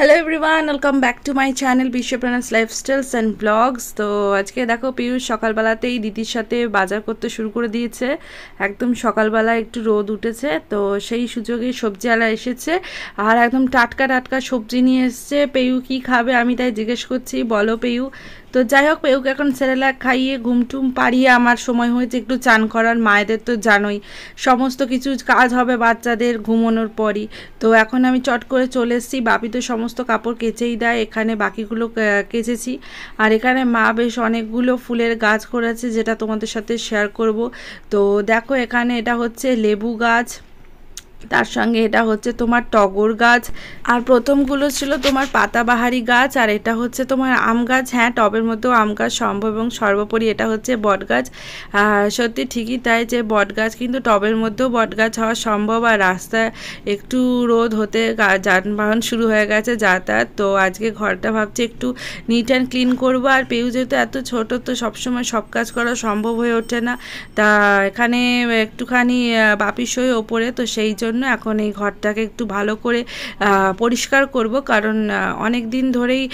hello everyone welcome back to my channel বিশ্বপ্রাণাস lifestyles and blogs তো আজকে দেখো পিউষ সকালবেলাতেই দিদির সাথে বাজার করতে শুরু করে দিয়েছে একদম সকালবেলা একটু রোদ উঠেছে তো সেই সুযোগে সবজিওয়ালা এসেছে আর একদম টাটকা টাটকা সবজি নিয়ে এসছে পেয়ু কি খাবে আমি তাই জিজ্ঞেস করছি বলো পেয়ু তো যাই হোক পেউকে এখন সেরেলা খাইয়ে ঘুমটুম পাড়িয়ে আমার সময় হয়েছে একটু চান করার মায়েদের তো জানোই সমস্ত কিছু কাজ হবে বাচ্চাদের ঘুমানোর পরই তো এখন আমি চট করে চলে এসেছি বাপি তো সমস্ত কাপড় কেচেই দেয় এখানে বাকিগুলো কেচেছি আর এখানে মা বেশ অনেকগুলো ফুলের গাছ করেছে যেটা তোমাদের সাথে শেয়ার করব তো দেখো এখানে এটা হচ্ছে লেবু গাছ তার সঙ্গে এটা হচ্ছে তোমার টগর গাছ আর প্রথমগুলো ছিল তোমার পাতাবাহারি গাছ আর এটা হচ্ছে তোমার আম গাছ হ্যাঁ টবের মধ্যেও আম গাছ সম্ভব এবং সর্বোপরি এটা হচ্ছে বট গাছ সত্যি ঠিকই তাই যে বট গাছ কিন্তু টবের মধ্যেও বট গাছ হওয়া সম্ভব আর রাস্তায় একটু রোদ হতে যানবাহন শুরু হয়ে গেছে যাতায়াত তো আজকে ঘরটা ভাবছি একটু নিট অ্যান্ড ক্লিন করবো আর পেউ যেহেতু এত ছোট তো সবসময় সব কাজ করা সম্ভব হয়ে ওঠে না তা এখানে একটুখানি বাপিস হয়ে ওপরে তো সেই জন্য জন্য এখন এই ঘরটাকে একটু ভালো করে পরিষ্কার করব কারণ অনেক দিন ধরেই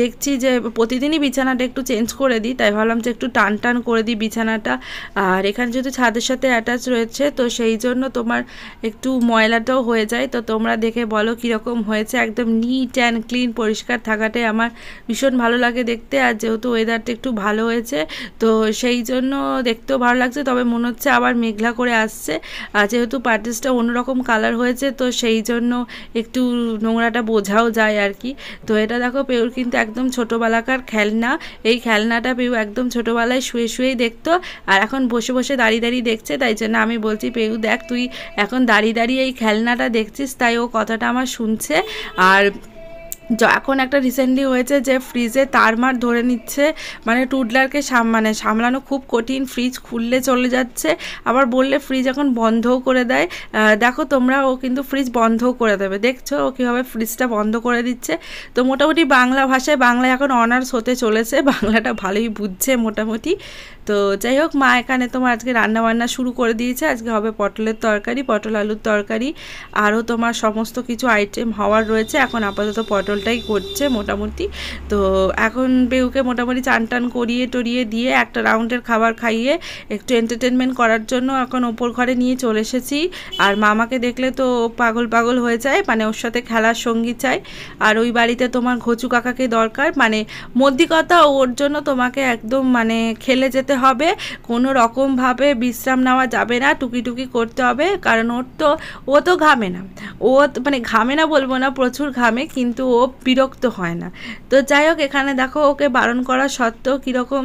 দেখছি যে প্রতিদিনই বিছানাটা একটু চেঞ্জ করে দিই তাই ভাবলাম যে একটু টান টান করে দিই বিছানাটা আর এখানে যেহেতু ছাদের সাথে অ্যাটাচ রয়েছে তো সেই জন্য তোমার একটু ময়লাটাও হয়ে যায় তো তোমরা দেখে বলো কীরকম হয়েছে একদম নিট অ্যান্ড ক্লিন পরিষ্কার থাকাটাই আমার ভীষণ ভালো লাগে দেখতে আর যেহেতু ওয়েদারটা একটু ভালো হয়েছে তো সেই জন্য দেখতেও ভালো লাগছে তবে মনে হচ্ছে আবার মেঘলা করে আসছে আর যেহেতু পার্টিসটা অন্য অন্যরকম কালার হয়েছে তো সেই জন্য একটু নোংরাটা বোঝাও যায় আর কি তো এটা দেখো পেউর কিন্তু একদম ছোটোবেলাকার খেলনা এই খেলনাটা পেউ একদম ছোটোবেলায় শুয়ে শুয়েই দেখতো আর এখন বসে বসে দাঁড়িয়ে দাঁড়িয়ে দেখছে তাই জন্য আমি বলছি পেউ দেখ তুই এখন দাঁড়িয়ে দাঁড়িয়ে এই খেলনাটা দেখছিস তাই ও কথাটা আমার শুনছে আর এখন একটা রিসেন্টলি হয়েছে যে ফ্রিজে তার মার ধরে নিচ্ছে মানে টুডলারকে সাম মানে সামলানো খুব কঠিন ফ্রিজ খুললে চলে যাচ্ছে আবার বললে ফ্রিজ এখন বন্ধও করে দেয় দেখো তোমরা ও কিন্তু ফ্রিজ বন্ধও করে দেবে দেখছো ও কীভাবে ফ্রিজটা বন্ধ করে দিচ্ছে তো মোটামুটি বাংলা ভাষায় বাংলায় এখন অনার্স হতে চলেছে বাংলাটা ভালোই বুঝছে মোটামুটি তো যাই হোক মা এখানে তোমার আজকে রান্না বান্না শুরু করে দিয়েছে আজকে হবে পটলের তরকারি পটল আলুর তরকারি আরও তোমার সমস্ত কিছু আইটেম হওয়ার রয়েছে এখন আপাতত পটল রোলটাই করছে মোটামুটি তো এখন বেউকে মোটামুটি চান টান করিয়ে টরিয়ে দিয়ে একটা রাউন্ডের খাবার খাইয়ে একটু এন্টারটেনমেন্ট করার জন্য এখন ওপর ঘরে নিয়ে চলে এসেছি আর মামাকে দেখলে তো পাগল পাগল হয়ে যায় মানে ওর সাথে খেলার সঙ্গী চাই আর ওই বাড়িতে তোমার ঘচু কাকাকে দরকার মানে মধ্যিকতা ওর জন্য তোমাকে একদম মানে খেলে যেতে হবে কোনো রকমভাবে বিশ্রাম নেওয়া যাবে না টুকিটুকি করতে হবে কারণ ওর তো ও তো ঘামে না ও মানে ঘামে না বলবো না প্রচুর ঘামে কিন্তু ও বিরক্ত হয় না তো যাই হোক এখানে দেখো ওকে বারণ করা সত্ত্বেও কীরকম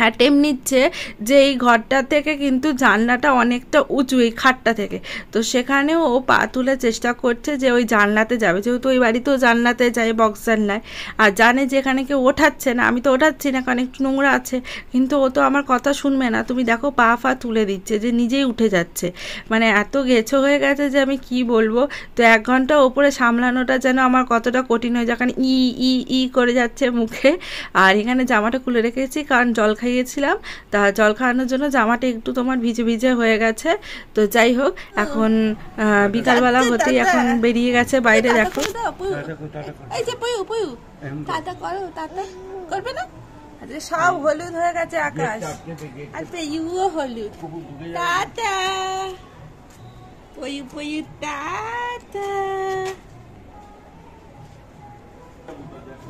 অ্যাটেম নিচ্ছে যে এই ঘরটা থেকে কিন্তু জানলাটা অনেকটা উঁচু এই খাটটা থেকে তো সেখানেও ও পা তুলে চেষ্টা করছে যে ওই জানলাতে যাবে যেহেতু ওই বাড়িতেও জানলাতে যায় বক্সার নাই আর জানে যে এখানে কেউ ওঠাচ্ছে না আমি তো ওঠাচ্ছি না কারণ একটু নোংরা আছে কিন্তু ও তো আমার কথা শুনবে না তুমি দেখো পা ফা তুলে দিচ্ছে যে নিজেই উঠে যাচ্ছে মানে এত গেছো হয়ে গেছে যে আমি কি বলবো তো এক ঘন্টা ওপরে সামলানোটা যেন আমার কতটা কঠিন হয়ে যায় কারণ ই ই ই করে যাচ্ছে মুখে আর এখানে জামাটা খুলে রেখেছি কারণ জল খাই রেখে গিয়েছিলাম তা জল খাওয়ানোর জন্য জামাটা একটু তোমার ভিজে ভিজে হয়ে গেছে তো যাই হোক এখন আচ্ছা, বিকালবেলা হতেই এখন বেরিয়ে গেছে বাইরে দেখো করবে না আচ্ছা, সব হলুদ হয়ে গেছে আকাশ আর হলুদ টাটা টাটা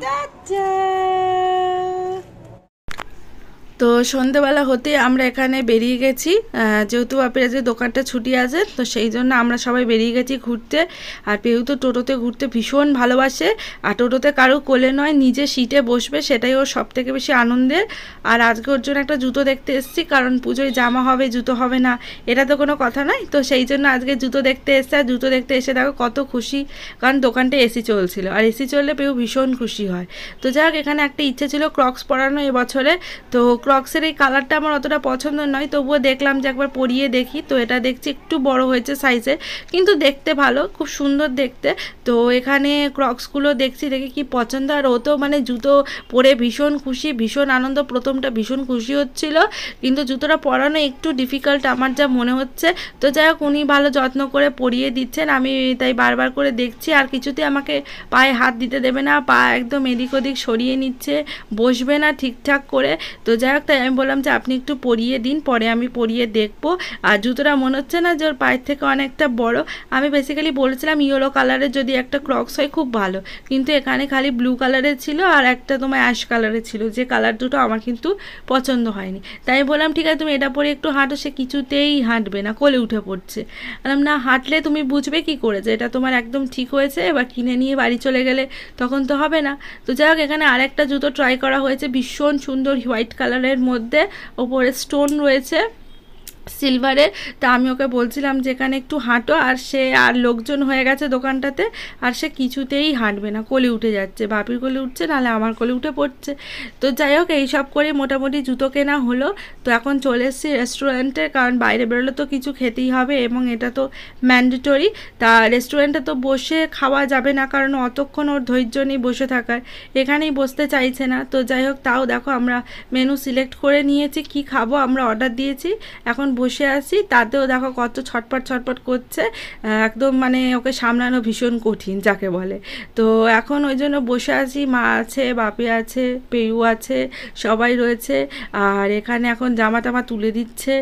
টাটা তো সন্ধেবেলা হতে আমরা এখানে বেরিয়ে গেছি যেহেতু যে দোকানটা ছুটি আছে তো সেই জন্য আমরা সবাই বেরিয়ে গেছি ঘুরতে আর পেহু তো টোটোতে ঘুরতে ভীষণ ভালোবাসে আর টোটোতে কারো কোলে নয় নিজে সিটে বসবে সেটাই ওর সব থেকে বেশি আনন্দের আর আজকে ওর জন্য একটা জুতো দেখতে এসেছি কারণ পুজোয় জামা হবে জুতো হবে না এটা তো কোনো কথা নয় তো সেই জন্য আজকে জুতো দেখতে এসছে আর জুতো দেখতে এসে দেখো কত খুশি কারণ দোকানটা এসি চলছিল আর এসি চললে পেহু ভীষণ খুশি হয় তো যাই এখানে একটা ইচ্ছে ছিল ক্রক্স পরানো এবছরে তো ক্রক্সের এই কালারটা আমার অতটা পছন্দ নয় তবুও দেখলাম যে একবার পরিয়ে দেখি তো এটা দেখছি একটু বড় হয়েছে সাইজে কিন্তু দেখতে ভালো খুব সুন্দর দেখতে তো এখানে ক্রক্সগুলো দেখছি দেখে কি পছন্দ আর ও তো মানে জুতো পরে ভীষণ খুশি ভীষণ আনন্দ প্রথমটা ভীষণ খুশি হচ্ছিল কিন্তু জুতোটা পরানো একটু ডিফিকাল্ট আমার যা মনে হচ্ছে তো যাই হোক উনি ভালো যত্ন করে পরিয়ে দিচ্ছেন আমি তাই বারবার করে দেখছি আর কিছুতে আমাকে পায়ে হাত দিতে দেবে না পা একদম এদিক ওদিক সরিয়ে নিচ্ছে বসবে না ঠিকঠাক করে তো যাই টুকটাক তাই আমি বললাম যে আপনি একটু পরিয়ে দিন পরে আমি পরিয়ে দেখবো আর জুতোটা মনে হচ্ছে না যে ওর পায়ের থেকে অনেকটা বড় আমি বেসিক্যালি বলেছিলাম ইয়েলো কালারের যদি একটা ক্রক্স হয় খুব ভালো কিন্তু এখানে খালি ব্লু কালারের ছিল আর একটা তোমার অ্যাশ কালারের ছিল যে কালার দুটো আমার কিন্তু পছন্দ হয়নি তাই বললাম ঠিক আছে তুমি এটা পরে একটু হাঁটো সে কিছুতেই হাঁটবে না কোলে উঠে পড়ছে বললাম না হাঁটলে তুমি বুঝবে কি করে যে এটা তোমার একদম ঠিক হয়েছে এবার কিনে নিয়ে বাড়ি চলে গেলে তখন তো হবে না তো যাই হোক এখানে আরেকটা জুতো ট্রাই করা হয়েছে ভীষণ সুন্দর হোয়াইট কালারের দোকানের মধ্যে ওপরে স্টোন রয়েছে সিলভারের তা আমি ওকে বলছিলাম যে এখানে একটু হাঁটো আর সে আর লোকজন হয়ে গেছে দোকানটাতে আর সে কিছুতেই হাঁটবে না কোলে উঠে যাচ্ছে বাপির কোলে উঠছে নাহলে আমার কোলে উঠে পড়ছে তো যাই হোক এইসব করে মোটামুটি জুতো কেনা হলো তো এখন চলে এসেছি রেস্টুরেন্টে কারণ বাইরে বেরোলে তো কিছু খেতেই হবে এবং এটা তো ম্যান্ডেটরি তা রেস্টুরেন্টে তো বসে খাওয়া যাবে না কারণ অতক্ষণ ওর ধৈর্য নেই বসে থাকার এখানেই বসতে চাইছে না তো যাই হোক তাও দেখো আমরা মেনু সিলেক্ট করে নিয়েছি কি খাবো আমরা অর্ডার দিয়েছি এখন বসে আছি তাতেও দেখো কত ছটপট ছটপট করছে একদম মানে ওকে সামলানো ভীষণ কঠিন যাকে বলে তো এখন ওই জন্য বসে আছি মা আছে বাপি আছে পেউ আছে সবাই রয়েছে আর এখানে এখন জামা টামা তুলে দিচ্ছে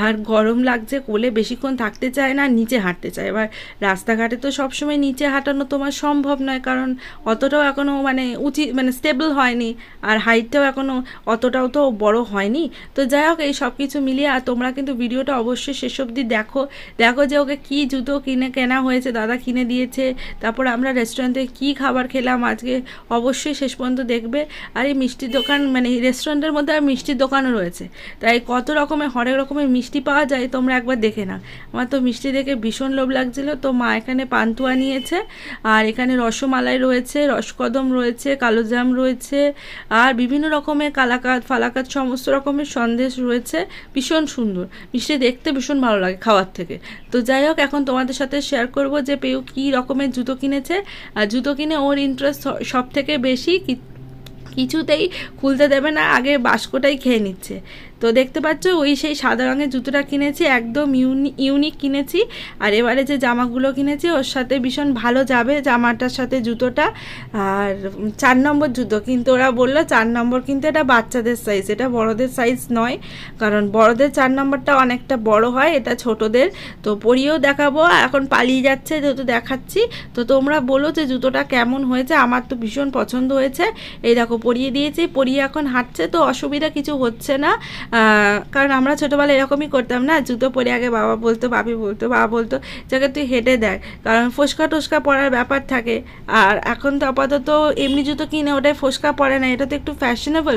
আর গরম লাগছে কোলে বেশিক্ষণ থাকতে চায় না নিচে হাঁটতে চায় এবার রাস্তাঘাটে তো সবসময় নিচে হাঁটানো তোমার সম্ভব নয় কারণ অতটাও এখনও মানে উচিত মানে স্টেবল হয়নি আর হাইটটাও এখনও অতটাও তো বড় হয়নি তো যাই হোক এই সব কিছু মিলিয়ে আর তোমরা কিন্তু ভিডিওটা অবশ্যই শেষ অবধি দেখো দেখো যে ওকে কি জুতো কিনে কেনা হয়েছে দাদা কিনে দিয়েছে তারপর আমরা রেস্টুরেন্টে কি খাবার খেলাম আজকে অবশ্যই শেষ পর্যন্ত দেখবে আর এই মিষ্টির দোকান মানে রেস্টুরেন্টের মধ্যে আর মিষ্টির দোকানও রয়েছে তাই কত রকমের হরেক রকমের মিষ্টি পাওয়া যায় তোমরা একবার দেখে না আমার তো মিষ্টি দেখে ভীষণ লোভ লাগছিলো তো মা এখানে পান্তুয়া নিয়েছে আর এখানে রসমালাই রয়েছে রসকদম রয়েছে কালোজাম রয়েছে আর বিভিন্ন রকমের কালাকাত ফালাকাত সমস্ত রকমের সন্দেশ রয়েছে ভীষণ সুন্দর মিষ্টি দেখতে ভীষণ ভালো লাগে খাওয়ার থেকে তো যাই হোক এখন তোমাদের সাথে শেয়ার করব যে পেউ কী রকমের জুতো কিনেছে আর জুতো কিনে ওর ইন্টারেস্ট সব থেকে বেশি কিছুতেই খুলতে দেবে না আগে বাস্কটাই খেয়ে নিচ্ছে তো দেখতে পাচ্ছ ওই সেই সাদা রঙের জুতোটা কিনেছি একদম ইউনি ইউনিক কিনেছি আর এবারে যে জামাগুলো কিনেছি ওর সাথে ভীষণ ভালো যাবে জামাটার সাথে জুতোটা আর চার নম্বর জুতো কিন্তু ওরা বললো চার নম্বর কিন্তু এটা বাচ্চাদের সাইজ এটা বড়দের সাইজ নয় কারণ বড়দের চার নম্বরটা অনেকটা বড় হয় এটা ছোটদের তো পরিয়েও দেখাবো এখন পালিয়ে যাচ্ছে যেহেতু দেখাচ্ছি তো তোমরা বলো যে জুতোটা কেমন হয়েছে আমার তো ভীষণ পছন্দ হয়েছে এই দেখো পরিয়ে দিয়েছি পরিয়ে এখন হাঁটছে তো অসুবিধা কিছু হচ্ছে না কারণ আমরা ছোটোবেলায় এরকমই করতাম না জুতো পরে আগে বাবা বলতো বাপি বলতো বাবা বলতো যাকে তুই হেঁটে দেখ কারণ ফোসকা টোসকা পরার ব্যাপার থাকে আর এখন তো আপাতত এমনি জুতো কিনে ওটাই ফোসকা পরে না এটা তো একটু ফ্যাশনেবল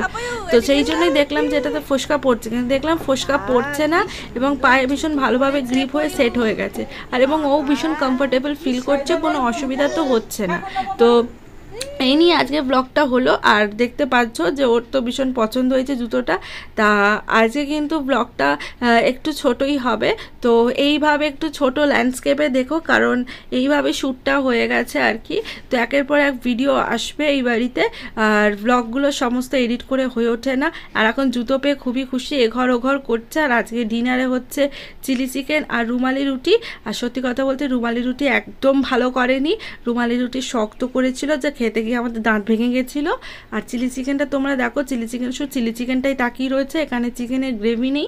তো সেই জন্যই দেখলাম যে এটাতে ফোসকা পড়ছে কিন্তু দেখলাম ফোসকা পড়ছে না এবং পায়ে ভীষণ ভালোভাবে গ্রিপ হয়ে সেট হয়ে গেছে আর এবং ও ভীষণ কমফোর্টেবল ফিল করছে কোনো অসুবিধা তো হচ্ছে না তো এই নিয়ে আজকে ব্লগটা হলো আর দেখতে পাচ্ছ যে ওর তো ভীষণ পছন্দ হয়েছে জুতোটা তা আজকে কিন্তু ব্লগটা একটু ছোটই হবে তো এইভাবে একটু ছোট ল্যান্ডস্কেপে দেখো কারণ এইভাবে শ্যুটটা হয়ে গেছে আর কি তো একের পর এক ভিডিও আসবে এই বাড়িতে আর ব্লগুলো সমস্ত এডিট করে হয়ে ওঠে না আর এখন জুতো পেয়ে খুবই খুশি এঘর ওঘর করছে আর আজকে ডিনারে হচ্ছে চিলি চিকেন আর রুমালি রুটি আর সত্যি কথা বলতে রুমালি রুটি একদম ভালো করেনি রুমালি রুটি শক্ত করেছিল যে খেতে গিয়ে দিয়ে আমাদের দাঁত ভেঙে গেছিলো আর চিলি চিকেনটা তোমরা দেখো চিলি চিকেন শুধু চিলি চিকেনটাই তাকিয়ে রয়েছে এখানে চিকেনের গ্রেভি নেই